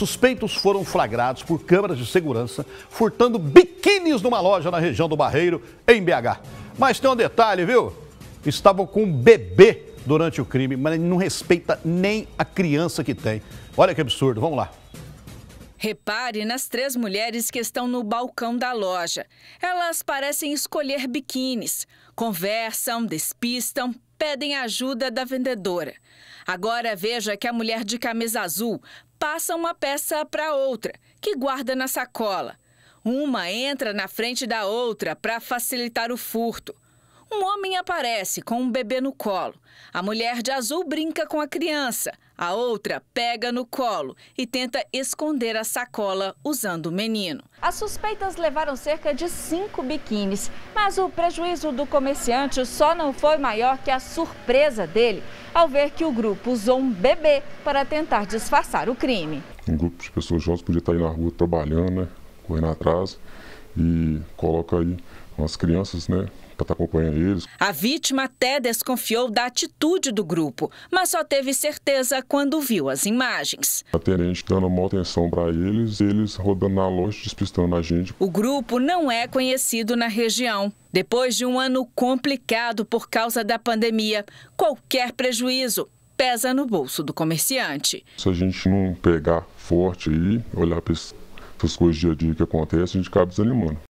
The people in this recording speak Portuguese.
Suspeitos foram flagrados por câmeras de segurança furtando biquínis numa loja na região do Barreiro, em BH. Mas tem um detalhe, viu? Estavam com um bebê durante o crime, mas não respeita nem a criança que tem. Olha que absurdo, vamos lá. Repare nas três mulheres que estão no balcão da loja. Elas parecem escolher biquínis. Conversam, despistam, pedem a ajuda da vendedora. Agora veja que a mulher de camisa azul passa uma peça para outra, que guarda na sacola. Uma entra na frente da outra para facilitar o furto. Um homem aparece com um bebê no colo. A mulher de azul brinca com a criança. A outra pega no colo e tenta esconder a sacola usando o menino. As suspeitas levaram cerca de cinco biquínis, mas o prejuízo do comerciante só não foi maior que a surpresa dele ao ver que o grupo usou um bebê para tentar disfarçar o crime. Um grupo de pessoas jovens podia estar aí na rua trabalhando, né, correndo atrás e coloca aí umas crianças, né, para estar tá acompanhando eles. A vítima até desconfiou da atitude do grupo, mas só teve certeza quando viu as imagens. A tenente dando atenção para eles, eles rodando na loja, despistando a gente. O grupo não é conhecido na região. Depois de um ano complicado por causa da pandemia, qualquer prejuízo pesa no bolso do comerciante. Se a gente não pegar forte e olhar para essas coisas dia a dia que acontecem, a gente acaba desanimando.